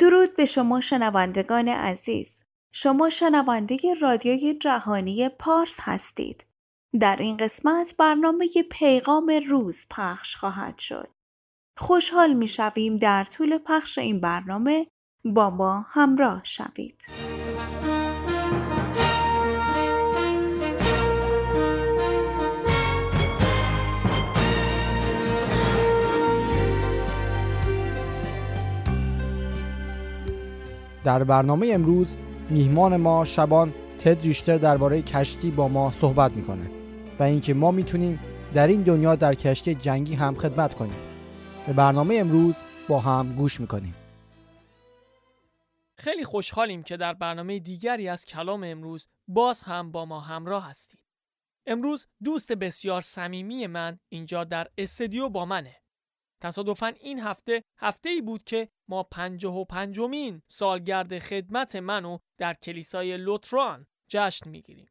درود به شما شنوندگان عزیز. شما شنونده رادیوی جهانی پارس هستید. در این قسمت برنامه پیغام روز پخش خواهد شد. خوشحال می شویم در طول پخش این برنامه با ما همراه شوید. در برنامه امروز میهمان ما شبان تد ریشتر درباره کشتی با ما صحبت میکنه و اینکه ما میتونیم در این دنیا در کشتی جنگی هم خدمت کنیم به برنامه امروز با هم گوش میکنیم خیلی خوشحالیم که در برنامه دیگری از کلام امروز باز هم با ما همراه هستید امروز دوست بسیار صمیمی من اینجا در استدیو با منه تصادفاً این هفته هفته ای بود که ما پنجاه و پنجمین سالگرد خدمت منو در کلیسای لوتران جشن میگیریم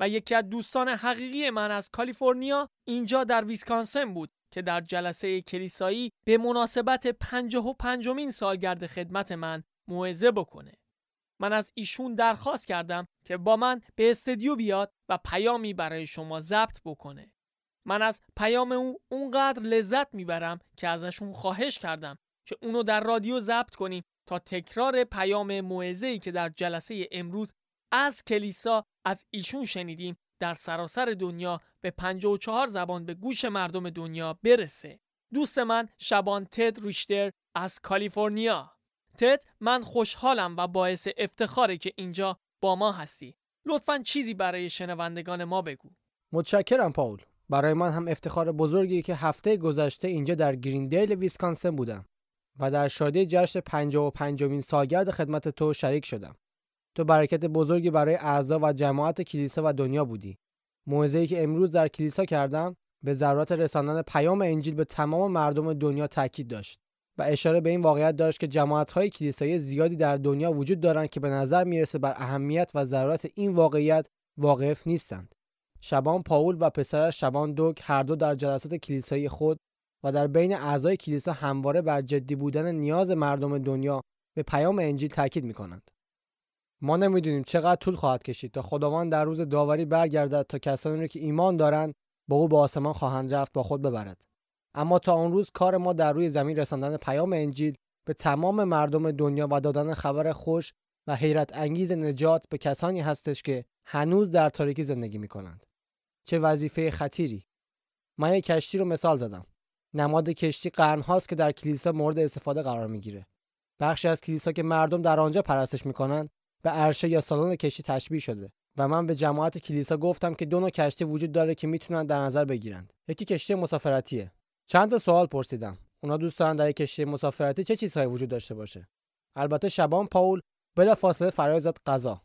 و یکی از دوستان حقیقی من از کالیفرنیا اینجا در ویسکانسن بود که در جلسه کلیسایی به مناسبت پنجه و پنجمین سالگرد خدمت من موعظه بکنه من از ایشون درخواست کردم که با من به استدیو بیاد و پیامی برای شما ضبط بکنه من از پیام او اونقدر لذت میبرم که ازشون خواهش کردم که اونو در رادیو ضبط کنیم تا تکرار پیام موعظه‌ای که در جلسه امروز از کلیسا از ایشون شنیدیم در سراسر دنیا به 54 زبان به گوش مردم دنیا برسه. دوست من شبان تد ریشتر از کالیفرنیا. تد من خوشحالم و باعث افتخاره که اینجا با ما هستی. لطفا چیزی برای شنوندگان ما بگو. متشکرم پاول. برای من هم افتخار بزرگی که هفته گذشته اینجا در گریندیل ویسکانسن بودم. و در شادی جشن 55 و سالگرد خدمت تو شریک شدم. تو برکت بزرگی برای اعضا و جماعت کلیسا و دنیا بودی. موعظه‌ای که امروز در کلیسا کردم به ضرورت رساندن پیام انجیل به تمام مردم دنیا تاکید داشت و اشاره به این واقعیت داشت که جماعت‌های کلیسایی زیادی در دنیا وجود دارند که به نظر میرسه بر اهمیت و ضرورت این واقعیت واقف نیستند. شبان پاول و پسرش شبان دوک هر دو در جلسات کلیسایی خود و در بین اعضای کلیسا همواره بر جدی بودن نیاز مردم دنیا به پیام انجیل تاکید می ما نمیدونیم چقدر طول خواهد کشید تا خداوند در روز داوری برگردد تا کسانی را که ایمان دارند با او به آسمان خواهند رفت با خود ببرد اما تا آن روز کار ما در روی زمین رساندن پیام انجیل به تمام مردم دنیا و دادن خبر خوش و حیرت انگیز نجات به کسانی هستش که هنوز در تاریکی زندگی می کنند. چه وظیفه خطیری من یک کشتی رو مثال زدم نماد کشتی قرن هاست که در کلیسا مورد استفاده قرار میگیره. بخشی از کلیسا که مردم در آنجا پرستش میکنن به عرشه یا سالن کشتی تشبیه شده و من به جماعت کلیسا گفتم که دو نوع کشتی وجود داره که میتونن در نظر بگیرند. یکی کشتی مسافرتیه. چند تا سوال پرسیدم. اونا دوست دارن در یک کشتی مسافرتی چه چیزهایی وجود داشته باشه. البته شبان پاول بلا فاصله فرای زد غذا.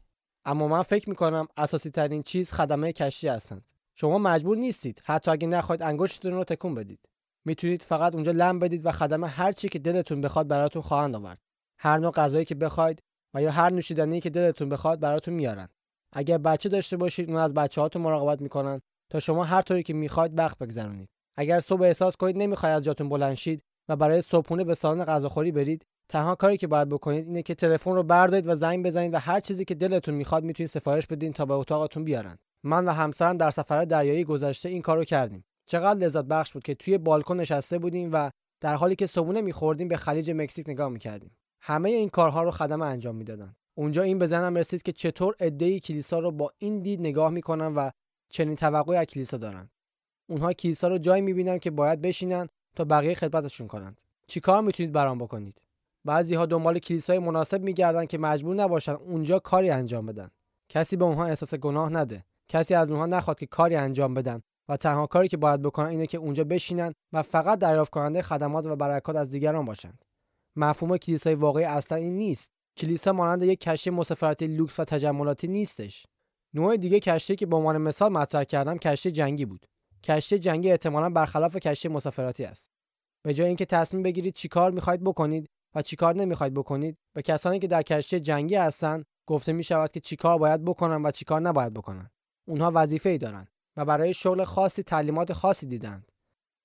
اما من فکر میکنم اساسی ترین چیز خدمه کشتی هستند. شما مجبور نیستید حتی اگه نخواهید انگشتتون رو تکون بدید. میتونید فقط اونجا لم بدید و خدمه هر چی که دلتون بخواد براتون خواهند آورد هر نوع غذایی که بخواید و یا هر نوشیدنی که دلتون بخواد براتون میارن اگر بچه داشته باشید اون از بچه هاتون مراقبت میکنن تا شما هر طوری که میخواید وقت بگذرونید اگر صبح احساس کنید نمیخواید از جاتون بلند شید و برای صبحونه به سالن غذاخوری برید تنها کاری که باید بکنید اینه که تلفن رو بردارید و زنگ بزنید و هر چیزی که دلتون میخواد میتونید سفارش بدین تا به اتاقتون بیارن من و همسرم در سفر دریایی گذشته این کارو کردیم چقدر لذت بخش بود که توی بالکن نشسته بودیم و در حالی که صبونه میخوردیم به خلیج مکزیک نگاه میکردیم همه این کارها رو خدم انجام میدادن اونجا این به ذهنم رسید که چطور عدهای کلیسا رو با این دید نگاه میکنن و چنین توقعی از کلیسا دارن اونها کلیسا رو جایی میبینن که باید بشینن تا بقیه خدمتشون کنند چیکار میتونید برام بکنید بعضی ها دنبال کلیسای مناسب میگردن که مجبور نباشن اونجا کاری انجام بدن کسی به اونها احساس گناه نده کسی از اونها نخواد که کاری انجام بدن و تنها کاری که باید بکنن اینه که اونجا بشینن و فقط دریافت کننده خدمات و برکات از دیگران باشند مفهوم کلیسای واقعی اصلا این نیست کلیسا مانند یک کشتی مسافرتی لوکس و تجملاتی نیستش نوع دیگه کشتی که به عنوان مثال مطرح کردم کشتی جنگی بود کشتی جنگی احتمالا برخلاف کشتی مسافرتی است به جای اینکه تصمیم بگیرید چیکار میخواید بکنید و چیکار نمیخواید بکنید به کسانی که در کشتی جنگی هستند گفته می شود که چیکار باید بکنن و چیکار نباید بکنن اونها وظیفه ای دارند و برای شغل خاصی تعلیمات خاصی دیدند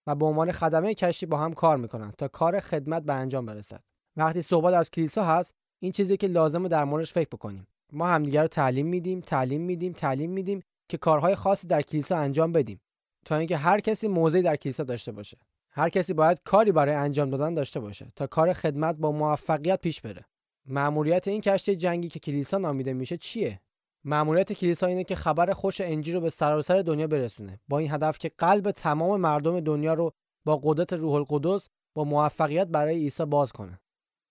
و به عنوان خدمه کشتی با هم کار میکنند تا کار خدمت به انجام برسد وقتی صحبت از کلیسا هست این چیزی که لازمه در موردش فکر بکنیم ما همدیگر رو تعلیم میدیم تعلیم میدیم تعلیم میدیم که کارهای خاصی در کلیسا انجام بدیم تا اینکه هر کسی موضعی در کلیسا داشته باشه هر کسی باید کاری برای انجام دادن داشته باشه تا کار خدمت با موفقیت پیش بره مأموریت این کشتی جنگی که کلیسا نامیده میشه چیه معمولیت کلیسا اینه که خبر خوش انجیل رو به سراسر دنیا برسونه با این هدف که قلب تمام مردم دنیا رو با قدرت روح القدس با موفقیت برای عیسی باز کنه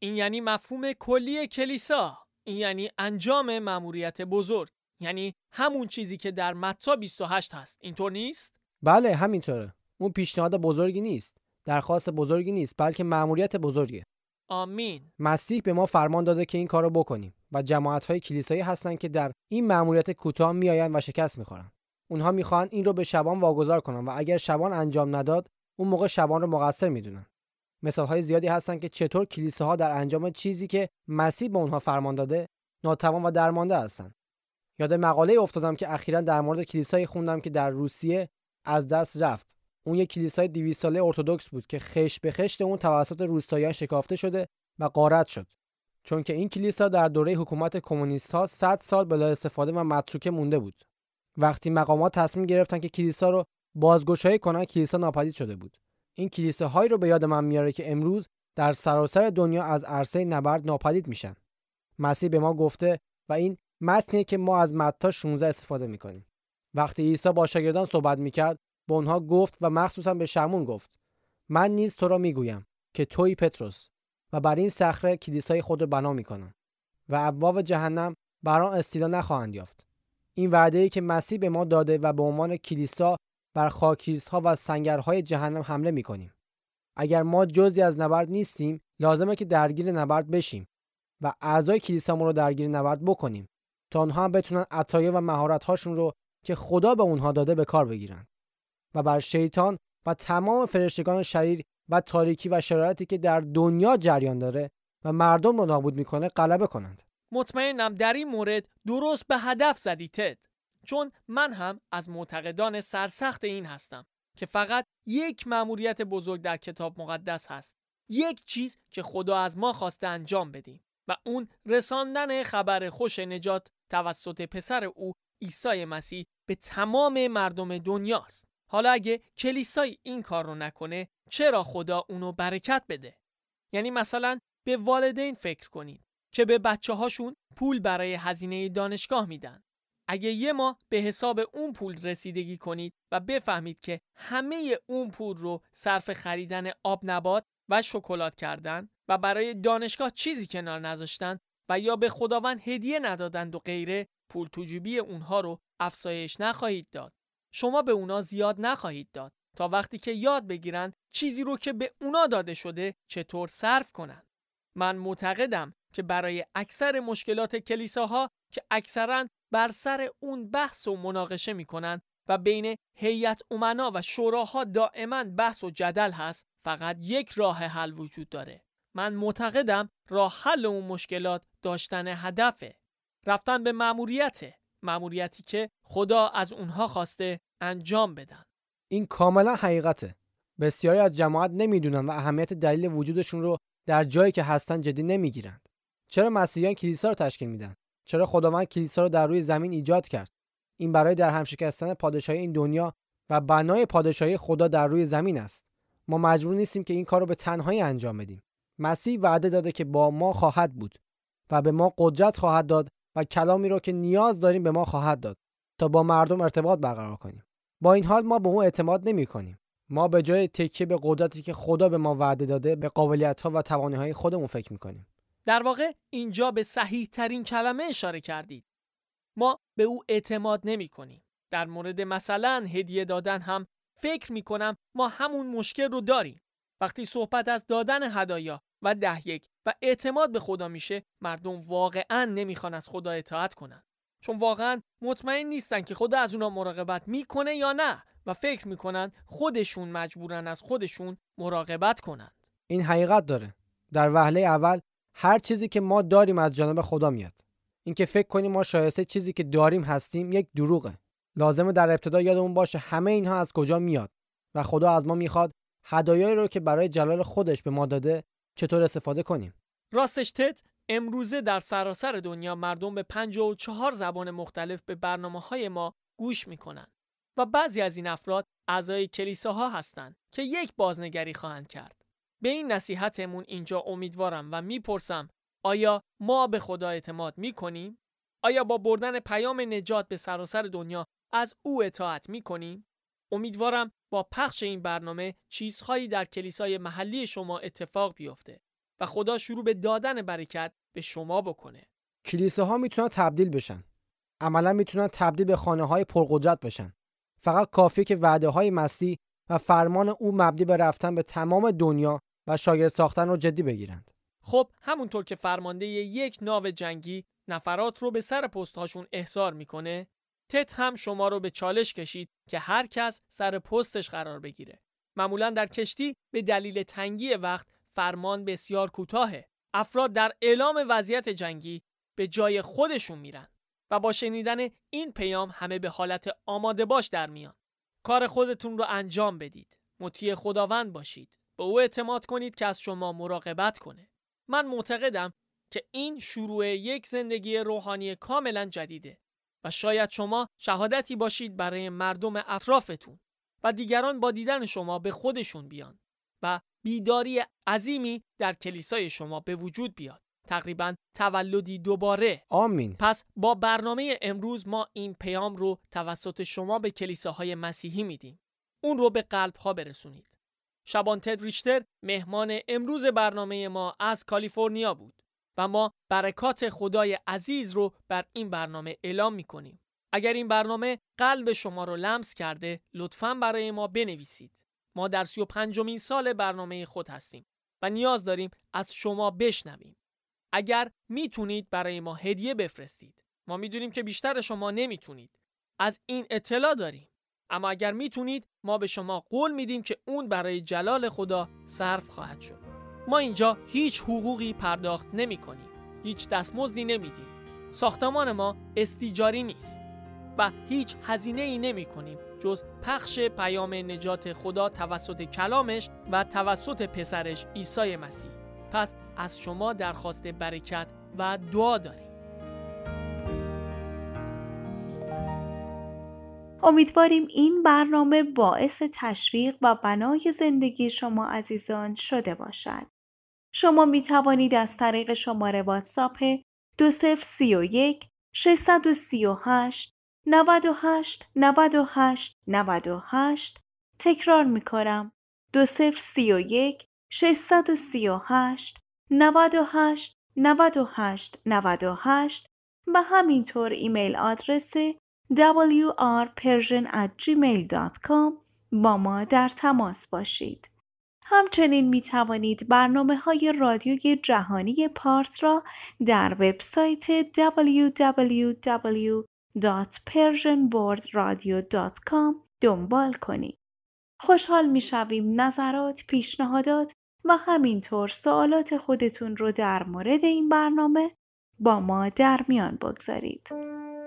این یعنی مفهوم کلی کلیسا این یعنی انجام مأموریت بزرگ یعنی همون چیزی که در متا 28 هست اینطور نیست بله همینطوره اون پیشنهاد بزرگی نیست درخواست بزرگی نیست بلکه مأموریت بزرگه آمین مسیح به ما فرمان داده که این کار رو بکنیم و جماعت های کلیسایی هستند که در این مأموریت کوتاه میآیند و شکست میخورند اونها میخواهند این رو به شبان واگذار کنند و اگر شبان انجام نداد اون موقع شبان رو مقصر میدونن مثال های زیادی هستند که چطور کلیساها در انجام چیزی که مسیح به اونها فرمان داده ناتوان و درمانده هستند یاد مقاله افتادم که اخیرا در مورد کلیسایی خوندم که در روسیه از دست رفت اون یک کلیسای 200 ساله ارتودکس بود که خش به خشت اون توسط روستایان شکافته شده و غارت شد چون که این کلیسا در دوره حکومت کمونیست ها 100 سال بلا استفاده و متروکه مونده بود وقتی مقامات تصمیم گرفتن که کلیسا رو بازگشایی کنن کلیسا ناپدید شده بود این کلیساهایی رو به یاد من میاره که امروز در سراسر دنیا از عرصه نبرد ناپدید میشن مسیح به ما گفته و این متنی که ما از متا 16 استفاده میکنیم وقتی عیسی با شاگردان صحبت میکرد به آنها گفت و مخصوصا به شمون گفت من نیز تو را میگویم که توی پتروس و بر این صخره کلیسای خود را بنا میکنم و ابواب جهنم بر آن استیلا نخواهند یافت این وعده ای که مسیح به ما داده و به عنوان کلیسا بر ها و سنگرهای جهنم حمله میکنیم اگر ما جزی از نبرد نیستیم لازمه که درگیر نبرد بشیم و اعضای کلیسامون رو درگیر نبرد بکنیم تا آنها هم بتونن عطایا و هاشون رو که خدا به اونها داده به کار بگیرن و بر شیطان و تمام فرشتگان شریر و تاریکی و شرارتی که در دنیا جریان داره و مردم رو نابود میکنه غلبه کنند مطمئنم در این مورد درست به هدف زدی تد چون من هم از معتقدان سرسخت این هستم که فقط یک مأموریت بزرگ در کتاب مقدس هست یک چیز که خدا از ما خواسته انجام بدیم و اون رساندن خبر خوش نجات توسط پسر او عیسی مسیح به تمام مردم دنیاست حالا اگه کلیسای این کار رو نکنه چرا خدا اونو برکت بده؟ یعنی مثلا به والدین فکر کنید که به بچه هاشون پول برای هزینه دانشگاه میدن. اگه یه ما به حساب اون پول رسیدگی کنید و بفهمید که همه اون پول رو صرف خریدن آب نبات و شکلات کردن و برای دانشگاه چیزی کنار نذاشتن و یا به خداوند هدیه ندادند و غیره پول توجیبی اونها رو افزایش نخواهید داد شما به اونا زیاد نخواهید داد تا وقتی که یاد بگیرن چیزی رو که به اونا داده شده چطور صرف کنند. من معتقدم که برای اکثر مشکلات کلیساها که اکثرا بر سر اون بحث و مناقشه میکنن و بین هیئت امنا و شوراها دائما بحث و جدل هست فقط یک راه حل وجود داره من معتقدم راه حل اون مشکلات داشتن هدفه رفتن به ماموریت ماموریتی که خدا از اونها خواسته انجام بدن این کاملا حقیقته بسیاری از جماعت نمیدونن و اهمیت دلیل وجودشون رو در جایی که هستن جدی نمیگیرند چرا مسیحیان کلیسا رو تشکیل میدن چرا خداوند کلیسا رو در روی زمین ایجاد کرد این برای در همشکستن شکستن پادشاهی این دنیا و بنای پادشاهی خدا در روی زمین است ما مجبور نیستیم که این کار رو به تنهایی انجام بدیم مسیح وعده داده که با ما خواهد بود و به ما قدرت خواهد داد و کلامی را که نیاز داریم به ما خواهد داد تا با مردم ارتباط برقرار کنیم با این حال ما به اون اعتماد نمی کنیم. ما به جای تکیه به قدرتی که خدا به ما وعده داده به قابلیت ها و توانه های خودمون فکر می کنیم. در واقع اینجا به صحیح ترین کلمه اشاره کردید. ما به او اعتماد نمی کنیم. در مورد مثلا هدیه دادن هم فکر می کنم ما همون مشکل رو داریم. وقتی صحبت از دادن هدایا و ده یک و اعتماد به خدا میشه مردم واقعا نمیخوان از خدا اطاعت کنند. چون واقعا مطمئن نیستن که خدا از اونا مراقبت میکنه یا نه و فکر میکنن خودشون مجبورن از خودشون مراقبت کنند این حقیقت داره در وهله اول هر چیزی که ما داریم از جانب خدا میاد اینکه فکر کنیم ما شایسته چیزی که داریم هستیم یک دروغه لازمه در ابتدا یادمون باشه همه اینها از کجا میاد و خدا از ما میخواد هدایایی رو که برای جلال خودش به ما داده چطور استفاده کنیم راستش تت امروزه در سراسر دنیا مردم به 54 زبان مختلف به برنامه های ما گوش می کنند و بعضی از این افراد اعضای کلیساها هستند که یک بازنگری خواهند کرد. به این نصیحتمون اینجا امیدوارم و میپرسم آیا ما به خدا اعتماد می کنیم؟ آیا با بردن پیام نجات به سراسر دنیا از او اطاعت می کنیم؟ امیدوارم با پخش این برنامه چیزهایی در کلیسای محلی شما اتفاق بیفته و خدا شروع به دادن برکت به شما بکنه کلیسه ها میتونن تبدیل بشن عملا میتونن تبدیل به خانه های پرقدرت بشن فقط کافیه که وعده های مسیح و فرمان او مبدی به رفتن به تمام دنیا و شاگرد ساختن رو جدی بگیرند خب همونطور که فرمانده یک ناو جنگی نفرات رو به سر هاشون احضار میکنه تت هم شما رو به چالش کشید که هر کس سر پستش قرار بگیره معمولا در کشتی به دلیل تنگی وقت فرمان بسیار کوتاهه افراد در اعلام وضعیت جنگی به جای خودشون میرن و با شنیدن این پیام همه به حالت آماده باش در میان کار خودتون رو انجام بدید مطیع خداوند باشید به او اعتماد کنید که از شما مراقبت کنه من معتقدم که این شروع یک زندگی روحانی کاملا جدیده و شاید شما شهادتی باشید برای مردم اطرافتون و دیگران با دیدن شما به خودشون بیان و بیداری عظیمی در کلیسای شما به وجود بیاد تقریبا تولدی دوباره آمین پس با برنامه امروز ما این پیام رو توسط شما به کلیساهای مسیحی میدیم اون رو به قلب ها برسونید شبان تدریشتر ریشتر مهمان امروز برنامه ما از کالیفرنیا بود و ما برکات خدای عزیز رو بر این برنامه اعلام میکنیم اگر این برنامه قلب شما رو لمس کرده لطفا برای ما بنویسید ما در سی و پنجمین سال برنامه خود هستیم و نیاز داریم از شما بشنویم. اگر میتونید برای ما هدیه بفرستید. ما میدونیم که بیشتر شما نمیتونید. از این اطلاع داریم. اما اگر میتونید ما به شما قول میدیم که اون برای جلال خدا صرف خواهد شد. ما اینجا هیچ حقوقی پرداخت نمی کنیم. هیچ دستمزدی نمیدیم. ساختمان ما استیجاری نیست و هیچ هزینه ای نمی کنیم جز پخش پیام نجات خدا توسط کلامش و توسط پسرش عیسی مسیح پس از شما درخواست برکت و دعا داریم امیدواریم این برنامه باعث تشویق و بنای زندگی شما عزیزان شده باشد. شما می توانید از طریق شماره واتساپ 2031 638 98 98 98 تکرار می کنم. دو 638 98 98 98 و همینطور ایمیل آدرس wrpersian با ما در تماس باشید. همچنین می توانید برنامه های رادیوی جهانی پارس را در وبسایت www www.persianboardradio.com دنبال کنید. خوشحال می شویم نظرات، پیشنهادات و همینطور سوالات خودتون رو در مورد این برنامه با ما در میان بگذارید.